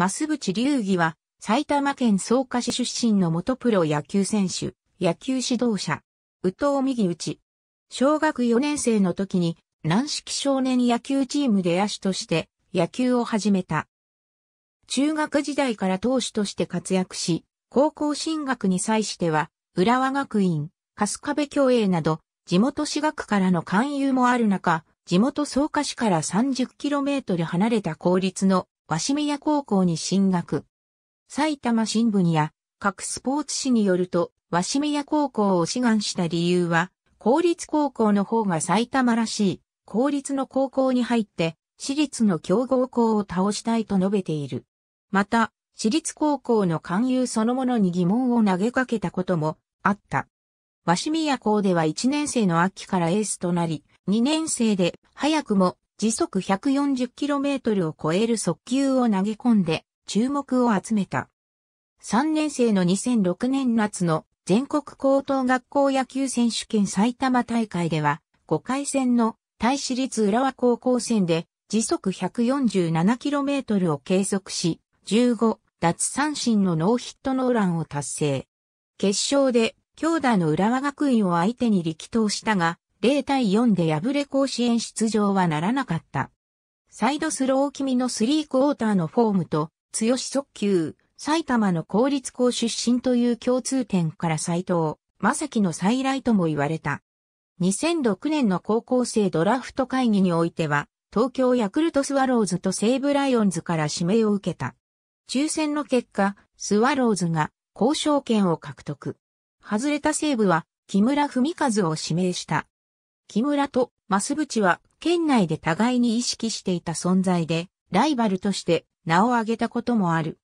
増渕隆義は、埼玉県草加市出身の元プロ野球選手、野球指導者、宇藤右内。小学4年生の時に、軟式少年野球チームで野手として野球を始めた。中学時代から投手として活躍し、高校進学に際しては、浦和学院、春日部共栄など、地元私学からの勧誘もある中、地元草加市から 30km 離れた公立の鷲宮高校に進学。埼玉新聞や各スポーツ紙によると、鷲宮高校を志願した理由は、公立高校の方が埼玉らしい、公立の高校に入って、私立の強豪校を倒したいと述べている。また、私立高校の勧誘そのものに疑問を投げかけたこともあった。鷲宮校では1年生の秋からエースとなり、2年生で早くも時速 140km を超える速球を投げ込んで注目を集めた。3年生の2006年夏の全国高等学校野球選手権埼玉大会では5回戦の大市立浦和高校戦で時速 147km を計測し15奪三振のノーヒットノーランを達成。決勝で強打の浦和学院を相手に力投したが0対4で敗れ甲子園出場はならなかった。サイドスロー気味のスリークォーターのフォームと、強し速球、埼玉の公立校出身という共通点から斎藤、正樹の再来とも言われた。2006年の高校生ドラフト会議においては、東京ヤクルトスワローズと西武ライオンズから指名を受けた。抽選の結果、スワローズが交渉権を獲得。外れた西武は木村文和を指名した。木村と増淵は県内で互いに意識していた存在で、ライバルとして名を挙げたこともある。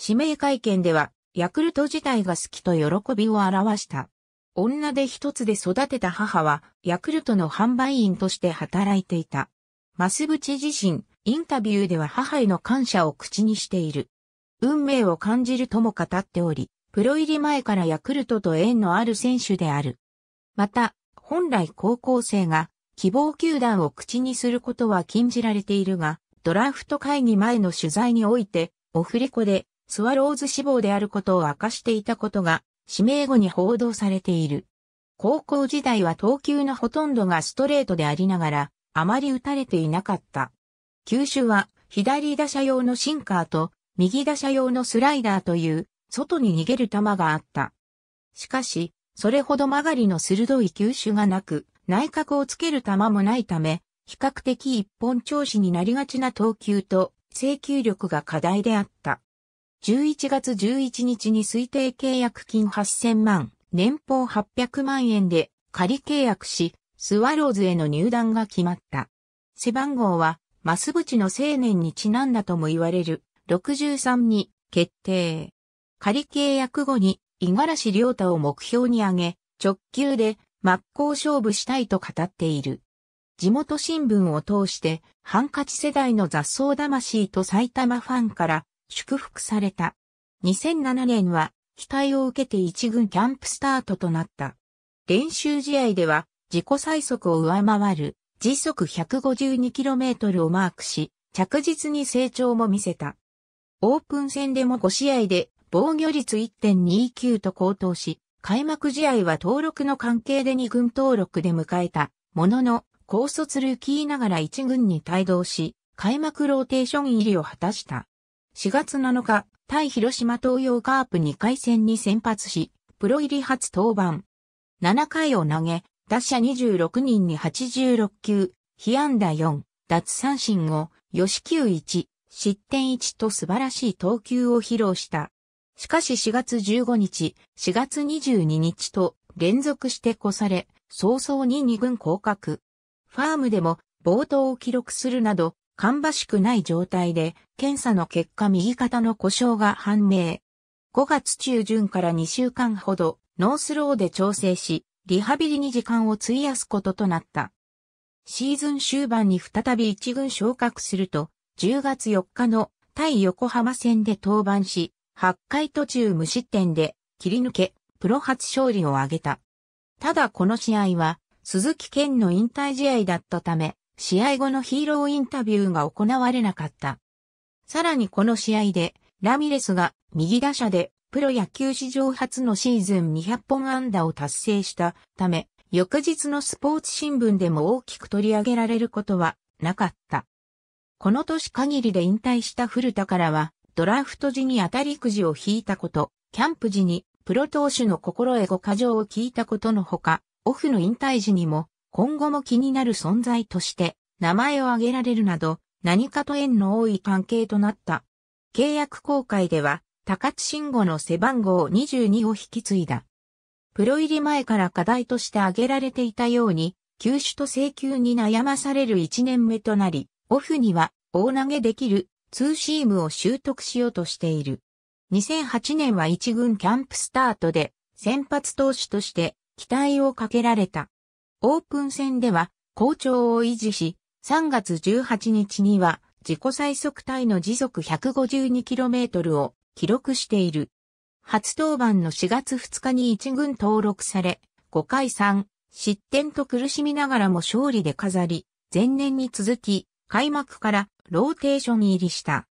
指名会見では、ヤクルト自体が好きと喜びを表した。女で一つで育てた母は、ヤクルトの販売員として働いていた。増淵自身、インタビューでは母への感謝を口にしている。運命を感じるとも語っており、プロ入り前からヤクルトと縁のある選手である。また、本来高校生が希望球団を口にすることは禁じられているが、ドラフト会議前の取材において、オフレコでスワローズ志望であることを明かしていたことが、指名後に報道されている。高校時代は投球のほとんどがストレートでありながら、あまり打たれていなかった。球種は、左打者用のシンカーと、右打者用のスライダーという、外に逃げる球があった。しかし、それほど曲がりの鋭い球種がなく、内角をつける球もないため、比較的一本調子になりがちな投球と請求力が課題であった。11月11日に推定契約金8000万、年俸800万円で仮契約し、スワローズへの入団が決まった。背番号は、マスブチの青年にちなんだとも言われる、63に決定。仮契約後に五十嵐良太を目標に挙げ、直球で真っ向勝負したいと語っている。地元新聞を通して、ハンカチ世代の雑草魂と埼玉ファンから祝福された。2007年は、期待を受けて一軍キャンプスタートとなった。練習試合では、自己最速を上回る、時速 152km をマークし、着実に成長も見せた。オープン戦でも5試合で防御率1.29と高騰し、開幕試合は登録の関係で2軍登録で迎えたものの、高卒ルーキーながら1軍に帯同し、開幕ローテーション入りを果たした。4月7日、対広島東洋カープ2回戦に先発し、プロ入り初登板。7回を投げ、打者26人に86球、被安打4、奪三振を、吉球1、失点1と素晴らしい投球を披露した。しかし4月15日、4月22日と連続して越され、早々に2軍降格。ファームでも冒頭を記録するなど、かんばしくない状態で、検査の結果右肩の故障が判明。5月中旬から2週間ほど、ノースローで調整し、リハビリに時間を費やすこととなった。シーズン終盤に再び一軍昇格すると、10月4日の対横浜戦で登板し、8回途中無失点で切り抜け、プロ初勝利を挙げた。ただこの試合は、鈴木健の引退試合だったため、試合後のヒーローインタビューが行われなかった。さらにこの試合で、ラミレスが右打者でプロ野球史上初のシーズン200本安打を達成したため、翌日のスポーツ新聞でも大きく取り上げられることはなかった。この年限りで引退した古田からは、ドラフト時に当たりくじを引いたこと、キャンプ時にプロ投手の心得ご過剰を聞いたことのほか、オフの引退時にも今後も気になる存在として名前を挙げられるなど何かと縁の多い関係となった。契約公開では高津慎吾の背番号22を引き継いだ。プロ入り前から課題として挙げられていたように、球種と請求に悩まされる1年目となり、オフには大投げできるツーシームを習得しようとしている。2008年は一軍キャンプスタートで先発投手として期待をかけられた。オープン戦では好調を維持し、3月18日には自己最速タイの時速 152km を記録している。初登板の4月2日に一軍登録され、5回3、失点と苦しみながらも勝利で飾り、前年に続き開幕からローテーション入りした。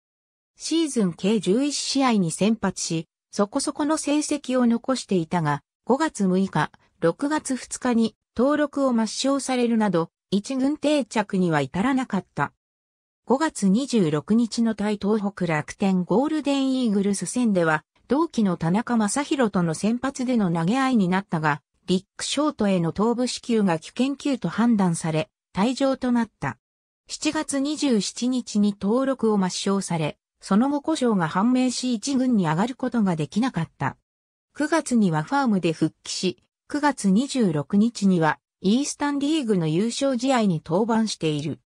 シーズン計11試合に先発し、そこそこの成績を残していたが、5月6日、6月2日に登録を抹消されるなど、一軍定着には至らなかった。5月26日の対東北楽天ゴールデンイーグルス戦では、同期の田中正宏との先発での投げ合いになったが、リックショートへの頭部支給が危険級と判断され、退場となった。7月27日に登録を抹消され、その後故障が判明し1軍に上がることができなかった。9月にはファームで復帰し、9月26日にはイースタンリーグの優勝試合に登板している。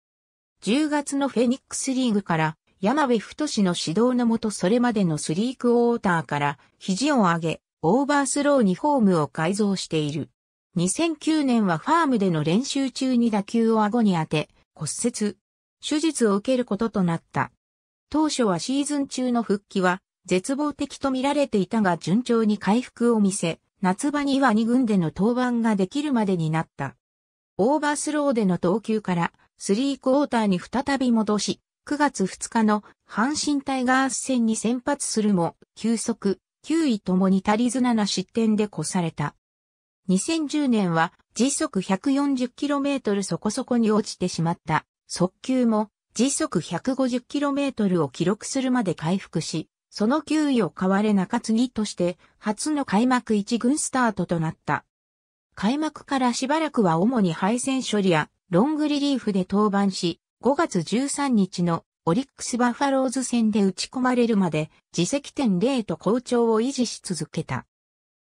10月のフェニックスリーグから山部太の指導のもとそれまでのスリークウォーターから肘を上げ、オーバースローにフォームを改造している。2009年はファームでの練習中に打球を顎に当て、骨折、手術を受けることとなった。当初はシーズン中の復帰は絶望的と見られていたが順調に回復を見せ、夏場には2軍での登板ができるまでになった。オーバースローでの投球から3クォーターに再び戻し、9月2日の阪神タイガース戦に先発するも、球速、球威ともに足りず7失点で越された。2010年は時速 140km そこそこに落ちてしまった速球も時速 150km を記録するまで回復し、その給与を買われ中継ぎとして初の開幕一軍スタートとなった。開幕からしばらくは主に敗戦処理やロングリリーフで登板し、5月13日のオリックスバファローズ戦で打ち込まれるまで、自責点0と好調を維持し続けた。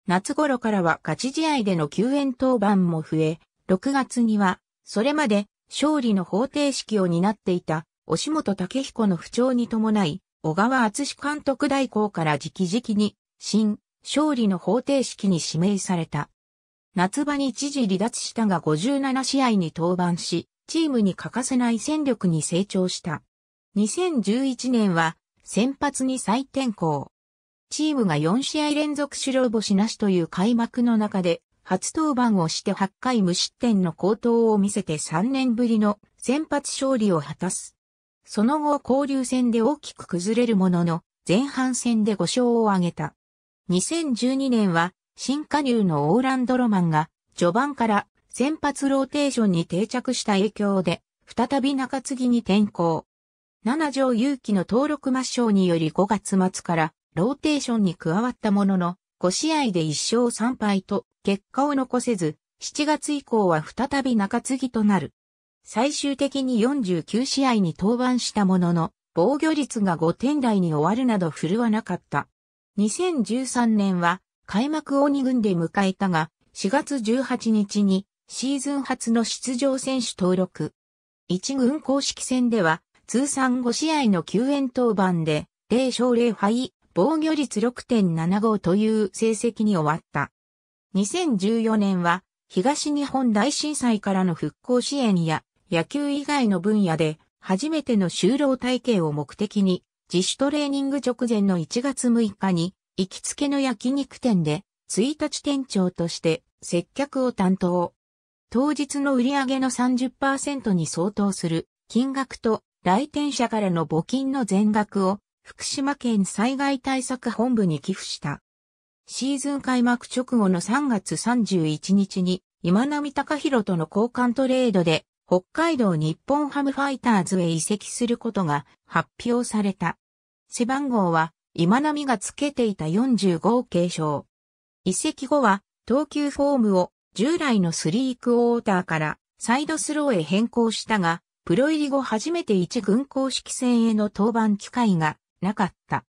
夏頃からは勝ち試合での救援登板も増え、6月には、それまで勝利の方程式を担っていた、押本武彦の不調に伴い、小川厚監督代行から直々に、新、勝利の方程式に指名された。夏場に一時離脱したが57試合に登板し、チームに欠かせない戦力に成長した。2011年は、先発に再転向。チームが4試合連続白星なしという開幕の中で、初登板をして8回無失点の高騰を見せて3年ぶりの先発勝利を果たす。その後交流戦で大きく崩れるものの、前半戦で5勝を挙げた。2012年は新加入のオーランドロマンが序盤から先発ローテーションに定着した影響で再び中継ぎに転向。七条勇気の登録抹消により5月末からローテーションに加わったものの、5試合で1勝3敗と結果を残せず、7月以降は再び中継ぎとなる。最終的に49試合に登板したものの、防御率が5点台に終わるなど振るわなかった。2013年は開幕を2軍で迎えたが、4月18日にシーズン初の出場選手登録。1軍公式戦では通算5試合の救援登板で0勝0敗防御率6.75という成績に終わった。2014年は東日本大震災からの復興支援や野球以外の分野で初めての就労体系を目的に自主トレーニング直前の1月6日に行きつけの焼肉店で1日店長として接客を担当。当日の売上げの30%に相当する金額と来店者からの募金の全額を福島県災害対策本部に寄付した。シーズン開幕直後の3月31日に、今波隆弘との交換トレードで、北海道日本ハムファイターズへ移籍することが発表された。背番号は、今波がつけていた45を継承。移籍後は、投球フォームを従来のスリークオーターからサイドスローへ変更したが、プロ入り後初めて一軍公式戦への登板機会がなかった。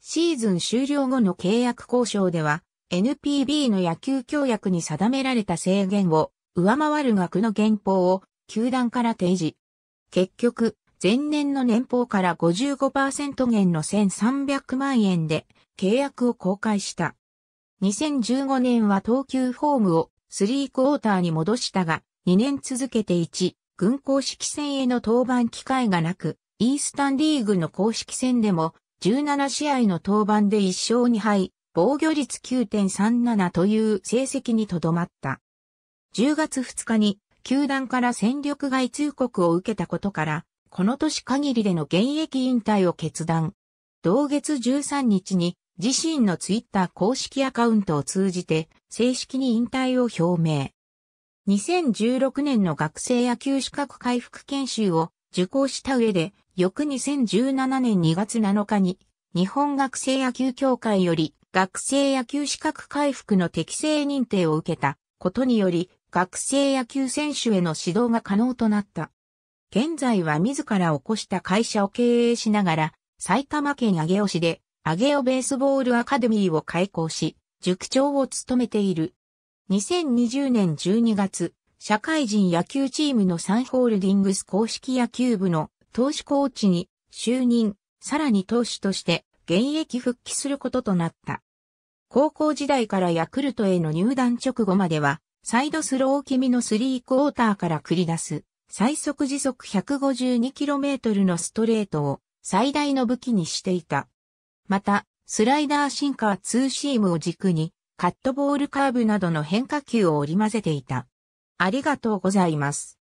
シーズン終了後の契約交渉では、NPB の野球協約に定められた制限を上回る額の減俸を球団から提示。結局、前年の年俸から55%減の1300万円で契約を公開した。2015年は投球フォームを3クォーターに戻したが、2年続けて1、軍公式戦への登板機会がなく、イースタンリーグの公式戦でも、17試合の登板で1勝2敗、防御率9.37という成績にとどまった。10月2日に、球団から戦力外通告を受けたことから、この年限りでの現役引退を決断。同月13日に自身のツイッター公式アカウントを通じて正式に引退を表明。2016年の学生野球資格回復研修を受講した上で翌2017年2月7日に、日本学生野球協会より学生野球資格回復の適正認定を受けたことにより、学生野球選手への指導が可能となった。現在は自ら起こした会社を経営しながら、埼玉県上尾市で、上尾ベースボールアカデミーを開校し、塾長を務めている。2020年12月、社会人野球チームのサンホールディングス公式野球部の投手コーチに就任、さらに投手として現役復帰することとなった。高校時代からヤクルトへの入団直後までは、サイドスロー気味のスリークォーターから繰り出す、最速時速 152km のストレートを最大の武器にしていた。また、スライダーシンカーツーシームを軸に、カットボールカーブなどの変化球を織り交ぜていた。ありがとうございます。